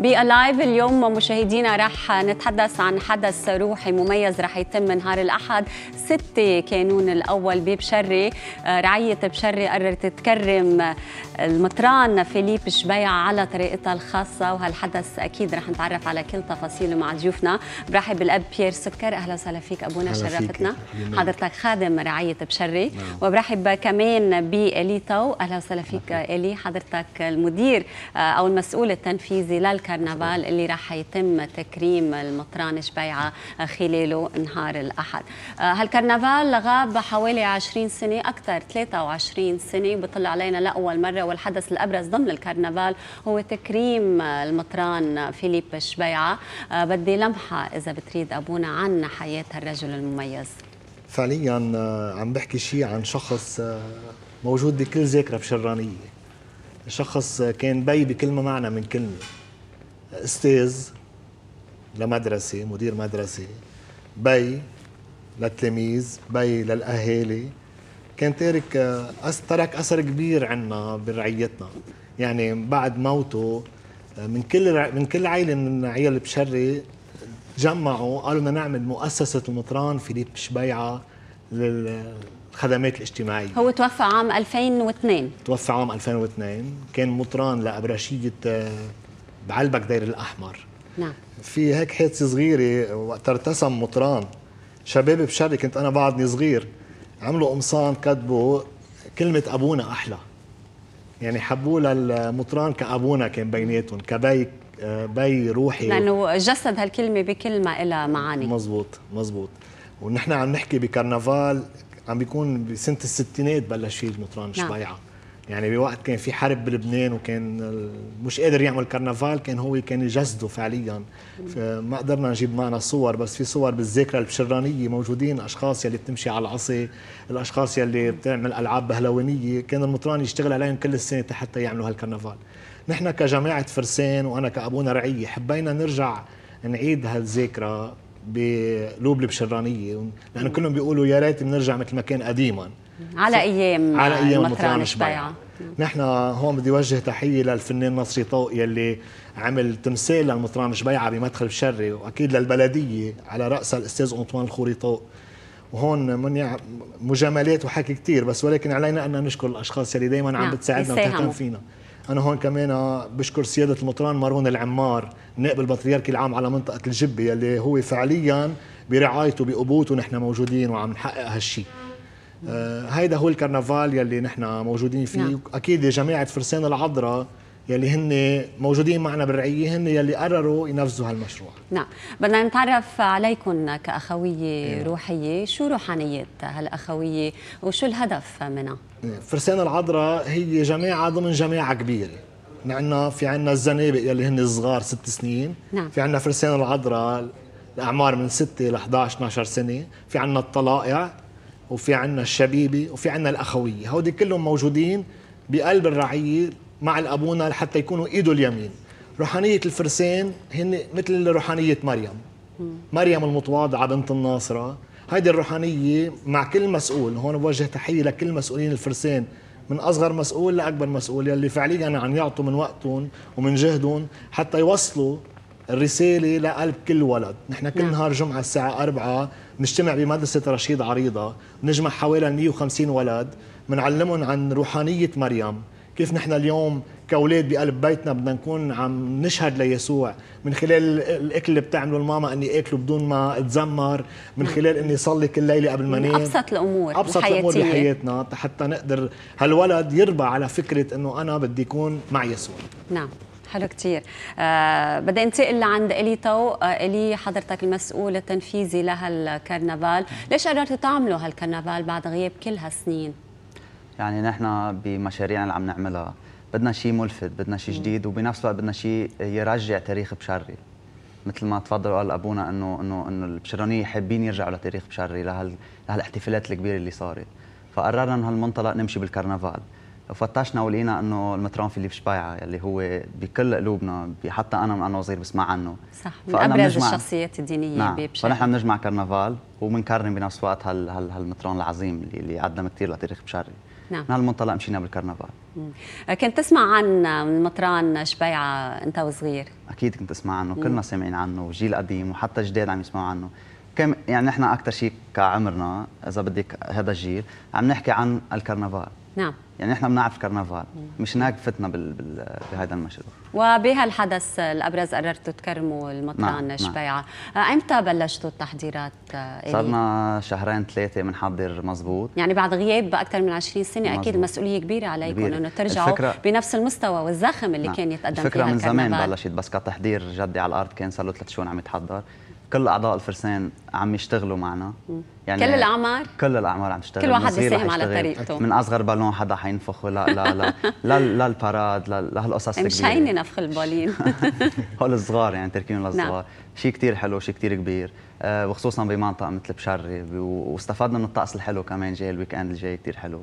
بألايف اليوم مشاهدينا رح نتحدث عن حدث روحي مميز رح يتم نهار الأحد 6 كانون الأول ببشري آه، رعية بشري قررت تكرم المطران فيليب شبيع على طريقتها الخاصة وهالحدث أكيد رح نتعرف على كل تفاصيله مع ضيوفنا برحب بالأب بيير سكر أهلا وسهلا فيك أبونا شرفتنا حضرتك خادم رعية بشري نعم. وبرحب كمان بإلي تو أهلا وسهلا فيك نعم. إلي حضرتك المدير آه، أو المسؤول التنفيذي للك الكرنفال اللي راح يتم تكريم المطران شبيعة خلاله نهار الأحد آه، هالكرنفال غاب حوالي 20 سنة أكثر 23 سنة بيطلع علينا لأول مرة والحدث الأبرز ضمن الكرنفال هو تكريم المطران فيليب شبيعة آه، بدي لمحة إذا بتريد أبونا عن حياة الرجل المميز فعليا آه، عم بحكي شيء عن شخص موجود بكل ذاكره بشرانيه شخص كان بي بكل ما معنى من كلمه استاذ لمدرسه مدير مدرسه بي للتلاميذ بي للاهالي كان تارك ترك اثر كبير عنا برعيتنا يعني بعد موته من كل من كل عائله من عيال بشري تجمعوا قالوا بدنا نعمل مؤسسه المطران فيليب شبيعه للخدمات الاجتماعيه هو توفى عام 2002 توفى عام 2002 كان مطران لابرشيه بعلبك داير الاحمر نعم في هيك حادثه صغيره وقت ارتسم مطران شباب بشري كنت انا بعدني صغير عملوا قمصان كتبوا كلمه ابونا احلى يعني حبوا للمطران كابونا كان بيناتهم كبي بي روحي لانه جسد هالكلمه بكلمه لها معاني مزبوط مزبوط ونحن عم نحكي بكرنفال عم بيكون بسنه الستينات بلش في المطران نعم. شبيعه نعم. يعني بوقت كان في حرب بلبنان وكان مش قادر يعمل كرنفال كان هو كان يجسده فعليا فما قدرنا نجيب معنا صور بس في صور بالذاكره البشرانيه موجودين اشخاص يلي بتمشي على العصي الاشخاص يلي بتعمل العاب بهلوانيه كان المطران يشتغل عليهم كل السنه حتى يعملوا هالكرنفال نحن كجماعه فرسان وانا كابونا رعيه حبينا نرجع نعيد هالذاكره بقلوب البشرانيه لانه كلهم بيقولوا يا ريت بنرجع مثل ما كان قديما على ايام على ايام مطران شبيعة نحن هون بدي وجه تحيه للفنان نصري طوق يلي عمل تمثال للمطران شبيعه بمدخل بشري واكيد للبلديه على راسها الاستاذ انطوان الخوري طوق وهون منيع مجاملات وحكي كثير بس ولكن علينا ان نشكر الاشخاص يلي دائما عم نعم، بتساعدنا وتهتم فينا انا هون كمان بشكر سياده المطران مارون العمار نائب البطريركي العام على منطقه الجبه يلي هو فعليا برعايته بقبوته نحن موجودين وعم نحقق هالشيء آه، هيدا هو الكرنفال يلي نحن موجودين فيه نعم. اكيد جماعه فرسان العذراء يلي هن موجودين معنا بالرعيه هن يلي قرروا ينفذوا هالمشروع نعم بدنا نتعرف عليكم كاخويه نعم. روحيه شو روحانية هالاخويه وشو الهدف منها إيه. فرسان العذراء هي جماعه ضمن جماعه كبيره عندنا في عندنا الزنابق يلي هن صغار ست سنين نعم. في عندنا فرسان العذراء الاعمار من 6 ل 11 12 سنه في عندنا الطلائع وفي عنا الشبيبه وفي عنا الاخويه هودي كلهم موجودين بقلب الرعيه مع الابونا لحتى يكونوا ايده اليمين روحانيه الفرسان هن مثل روحانيه مريم مريم المتواضعه بنت الناصره هيدي الروحانيه مع كل مسؤول هون بوجه تحيه لكل مسؤولين الفرسان من اصغر مسؤول لاكبر مسؤول يلي فعليا عم يعطوا من وقتهم ومن جهدهم حتى يوصلوا الرساله لقلب كل ولد نحن كل نعم. نهار جمعه الساعه أربعة نجتمع بمدرسة رشيد عريضة نجمع حوالي 150 ولد منعلمهم عن روحانية مريم كيف نحن اليوم كاولاد بقلب بيتنا بدنا نكون عم نشهد ليسوع من خلال الاكل اللي بتعمله الماما اني اكله بدون ما اتذمر من خلال اني صلي كل ليله قبل ما انام ابسط الامور ابسط الامور بحياتنا حتى نقدر هالولد يربى على فكره انه انا بدي يكون مع يسوع نعم حلو كتير آه بدي انتقل لعند الي تو آه الي حضرتك المسؤول التنفيذي لهالكرنفال ليش قررتوا تعملوا هالكرنفال بعد غياب كل هالسنين يعني نحن بمشاريعنا اللي عم نعملها بدنا شيء ملفت بدنا شيء جديد وبنفس الوقت بدنا شيء يرجع تاريخ بشري مثل ما تفضلوا قال ابونا انه انه انه البشرانيه حابين يرجعوا لتاريخ بشري لهال لهالاحتفالات الكبيره اللي صارت فقررنا من هالمنطلق نمشي بالكرنفال فتشنا ولقينا انه المترون فيليب شبايعه اللي هو بكل قلوبنا حتى انا من انا وصغير بسمع عنه صح من ابرز الشخصيات الدينيه نعم فنحن بنجمع كرنفال وبنكرم بنفس الوقت هال هال هالمترون العظيم اللي, اللي قدم كثير لتاريخ بشار نعم من هالمنطلق مشينا بالكرنفال كنت تسمع عن المطران شبيعه انت وصغير اكيد كنت اسمع عنه كلنا سامعين عنه وجيل قديم وحتى جداد عم يسمعوا عنه كم يعني نحن اكثر شيء كعمرنا اذا بدك هذا الجيل عم نحكي عن الكرنفال نعم يعني احنا بنعرف كرنفال مشان هيك فتنا بال... بال... بهذا المشروع وبهالحدث الابرز قررتوا تكرموا المطران نعم. شبيعه نعم. آه، امتى بلشتوا التحضيرات آه، إلي؟ صارنا شهرين ثلاثه بنحضر مزبوط يعني بعد غياب اكثر من 20 سنه مزبوط. اكيد مسؤوليه كبيره عليكم انه ترجعوا الفكرة... بنفس المستوى والزخم اللي نعم. كان يتقدم الفكره من زمان بلشت بس كتحضير جدي على الارض كان صار له ثلاث شهور عم يتحضر كل اعضاء الفرسان عم يشتغلوا معنا يعني كل الاعمار كل الاعمار عم تشتغل كل واحد بيساهم على طريقته من اصغر بالون حدا حينفخه لا لا لا لا للباراد لهالقصص الكبيره مش هيني نفخ البالين هول الصغار يعني تركيبهم نعم. للصغار نعم. شيء كثير حلو شيء كثير كبير آه، وخصوصا بمنطقه مثل بشري واستفدنا من الطقس الحلو كمان جاي الويك اند الجاي كثير حلو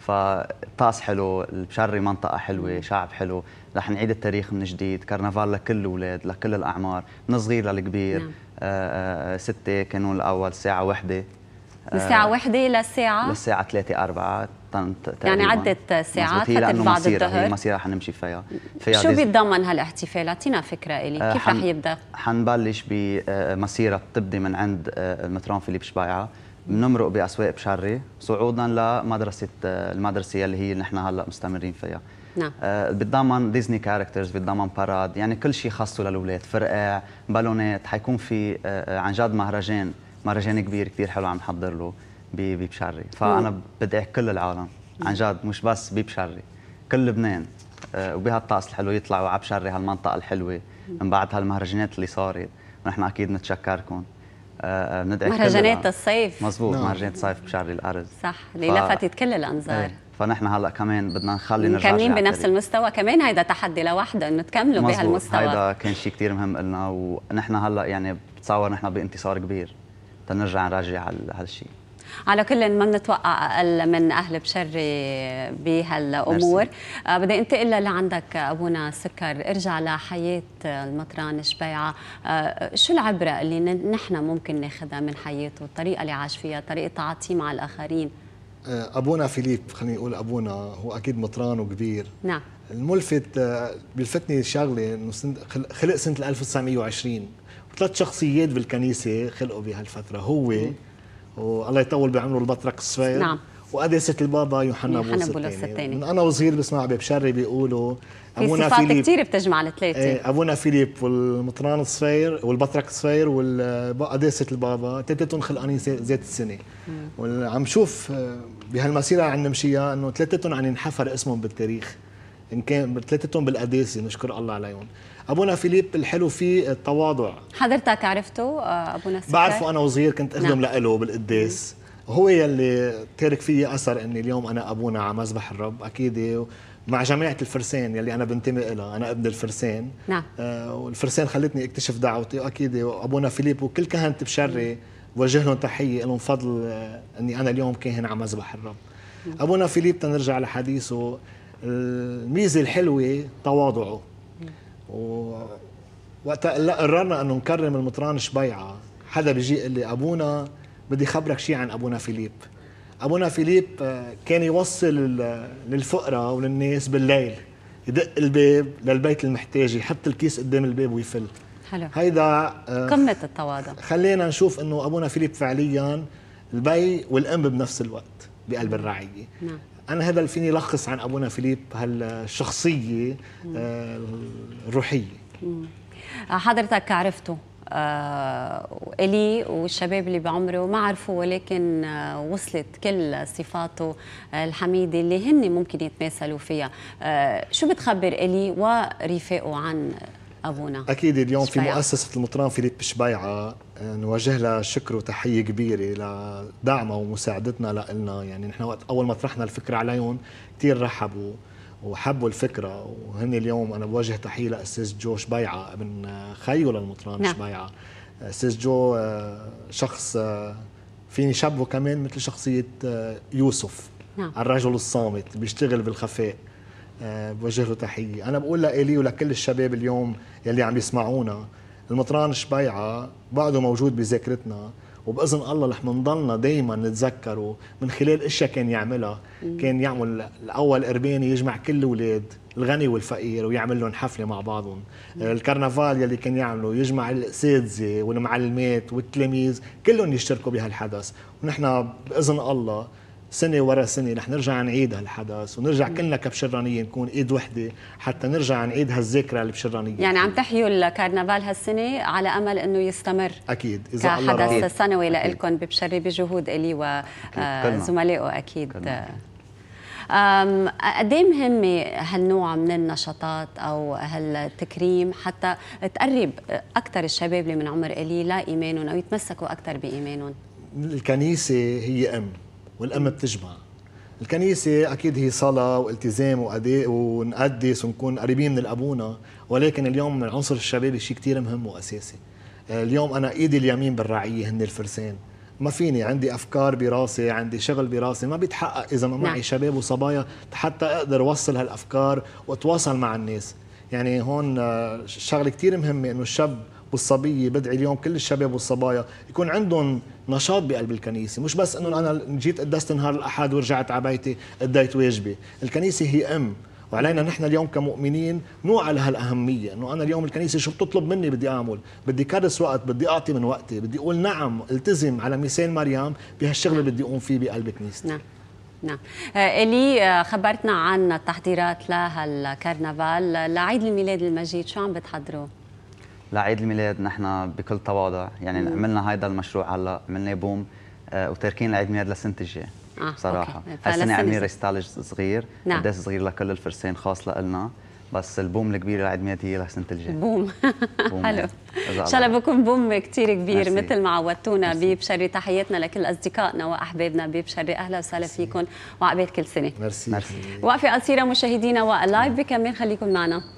فطاس حلو البشري منطقة حلوة شعب حلو رح نعيد التاريخ من جديد كرنفال لكل الأولاد لكل الأعمار من الصغير للكبير نعم. آآ آه، آه، 6 آه، كانون الأول الساعة واحدة من الساعة واحدة للساعة للساعة 3 4 يعني عدة ساعات حتى بعد الظهر هي مسيرة حنمشي فيها, فيا شو بيتضمن هالاحتفال؟ اعطينا فكرة إلي كيف رح يبدأ؟ حنبلش بمسيرة بتبدي من عند المترون فيليب شبايعة بنمرق باسواق بشري صعودا لمدرسه آه، المدرسه اللي هي نحن هلا مستمرين فيها نعم آه، بتضمن ديزني كاركترز بتضمن باراد يعني كل شيء خاصه للاولاد فرقع بالونات حيكون في آه، عن جد مهرجان مهرجان كبير كثير حلو عم نحضر له ببشري فانا بدعي كل العالم عن جد مش بس ببشري كل لبنان وبهالطقس الحلو يطلعوا على بشري هالمنطقه الحلوه من بعد هالمهرجانات اللي صارت ونحن اكيد نتشكركم ندعي مهرجانات الصيف مزبوط نعم. مهرجانات الصيف بشعر الارز صح اللي ف... لفتت كل الانظار ايه. فنحن هلا كمان بدنا نخلي نرجع مكملين بنفس التاريخ. المستوى كمان هيدا تحدي لوحده انه تكملوا بهالمستوى هيدا كان شيء كثير مهم لنا ونحن هلا يعني بتصور نحن بانتصار كبير تنرجع نراجع هالشيء على كل ما بنتوقع اقل من اهل بشري بهالامور آه، بدي انتقل لعندك ابونا سكر ارجع لحياه المطران شبيعه آه، شو العبره اللي نحن ممكن ناخذها من حياته الطريقه اللي عاش فيها طريقه تعاطيه مع الاخرين آه، ابونا فيليب خليني اقول ابونا هو اكيد مطران وكبير نعم الملفت بيلفتني شغله انه خلق سنه 1920 ثلاث شخصيات بالكنيسه خلقوا بهالفتره هو والله يطول بعمره البطرك الصفير نعم وقداسة البابا يوحنا بولس الثاني من انا وصغير بسمع ببشري بيقولوا ابونا في صفات كثير بتجمع الثلاثه إيه، ابونا فيليب والمطران الصفير والبطرك الصفير وقداسة البابا ثلاثتهم خلقانين ذات السنه وعم شوف آه، بهالمسيره عم نمشيها انه ثلاثتهم عم ينحفر اسمهم بالتاريخ ان كان ثلاثتهم بالقداسه نشكر الله عليهم ابونا فيليب الحلو فيه التواضع حضرتك عرفته آه، ابونا سكر بعرفه انا وصغير كنت اخدم نعم. له بالقداس هو يلي تارك فيي اثر اني اليوم انا ابونا على مذبح الرب اكيد مع جماعة الفرسان يلي أنا بنتمي إلها أنا ابن الفرسان نعم آه والفرسان خلتني اكتشف دعوتي أكيد وأبونا فيليب وكل كهنة بشري وجه لهم تحية لهم فضل آه أني أنا اليوم كاهن على مذبح الرب مم. نعم. أبونا فيليب تنرجع لحديثه الميزه الحلوه تواضعه و وقتها قررنا انه نكرم المطران شبيعه حدا بيجي يقول لي ابونا بدي خبرك شيء عن ابونا فيليب ابونا فيليب آه، كان يوصل للفقراء وللناس بالليل يدق الباب للبيت المحتاج يحط الكيس قدام الباب ويفل حلو هيدا آه، قمه التواضع خلينا نشوف انه ابونا فيليب فعليا البي والام بنفس الوقت بقلب الرعيه نعم انا هذا اللي فيني لخص عن ابونا فيليب هالشخصيه الروحيه آه، حضرتك عرفته آه، إلي والشباب اللي بعمره ما عرفوه ولكن آه، وصلت كل صفاته الحميدة اللي هن ممكن يتماثلوا فيها شو بتخبر إلي ورفاقه عن ابونا اكيد اليوم في مؤسسه المطران فيليب شبيعه آه، نوجه لها شكر وتحيه كبيره لدعمها ومساعدتنا لنا يعني نحن وقت اول ما طرحنا الفكره عليهم كثير رحبوا وحبوا الفكره وهن اليوم انا بوجه تحيه لاستاذ جو شبيعه ابن خيو للمطران نعم. شبيعه استاذ جو آه، شخص آه، فيني شبهه كمان مثل شخصيه يوسف نعم. الرجل الصامت بيشتغل بالخفاء آه، بوجه له تحيه، انا بقول لإلي ولكل الشباب اليوم يلي عم يسمعونا المطران شبيعه بعده موجود بذاكرتنا وباذن الله رح نضلنا دائما نتذكره من خلال اشياء كان يعملها، كان يعمل الاول قرباني يجمع كل الاولاد الغني والفقير ويعمل لهم حفله مع بعضهم، آه، الكرنفال يلي كان يعمله يجمع الاساتذه والمعلمات والتلاميذ كلهم يشتركوا بهالحدث، ونحن باذن الله سنة ورا سنة رح نرجع نعيد هالحدث ونرجع كلنا كبشرانية نكون ايد وحدة حتى نرجع نعيد هالذاكرة البشرانية يعني عم تحيوا الكرنفال هالسنة على أمل أنه يستمر أكيد إذا كحدث سنوي لإلكم ببشري بجهود إلي وزملائه أكيد, آه، أكيد. ايه مهمة هالنوع من النشاطات أو هالتكريم حتى تقرب أكثر الشباب اللي من عمر الي لإيمانهم أو يتمسكوا أكثر بإيمانهم الكنيسة هي أم والأم بتجمع الكنيسة أكيد هي صلاة والتزام ونقدس ونكون قريبين من الأبونا ولكن اليوم العنصر الشبابي شيء كتير مهم وأساسي آه، اليوم أنا إيدي اليمين بالرعية هن الفرسان ما فيني عندي أفكار براسي عندي شغل براسي ما بيتحقق إذا ما معي نعم. شباب وصبايا حتى أقدر أوصل هالأفكار وأتواصل مع الناس يعني هون آه، شغلة كتير مهمة إنه الشاب والصبيه بدعي اليوم كل الشباب والصبايا يكون عندهم نشاط بقلب الكنيسه مش بس انه انا جيت قدست نهار الاحد ورجعت على بيتي اديت واجبي الكنيسه هي ام وعلينا نحن اليوم كمؤمنين على هالأهمية انه انا اليوم الكنيسه شو بتطلب مني بدي اعمل بدي كرس وقت بدي اعطي من وقتي بدي اقول نعم التزم على ميسان مريم بهالشغل اللي بدي اقوم فيه بقلب كنيستي نعم نعم آه، الي آه، خبرتنا عن التحضيرات لهالكرنفال آه، لعيد الميلاد المجيد شو عم بتحضروا لعيد الميلاد نحن بكل تواضع يعني مم. عملنا هيدا المشروع هلا عملناه بوم آه وتاركين لعيد الميلاد للسنه الجايه آه. صراحه هالسنه عاملين ريستالج صغير نعم. داس صغير لكل الفرسان خاص لنا بس البوم الكبير لعيد الميلاد هي لسنه الجايه بوم حلو ان شاء الله بكون بوم كثير كبير مرسي. مثل ما عودتونا ببشري تحياتنا لكل اصدقائنا واحبابنا ببشري اهلا وسهلا فيكم وعقبال كل سنه ميرسي وقفه قصيره مشاهدينا واللايف بكمان خليكم معنا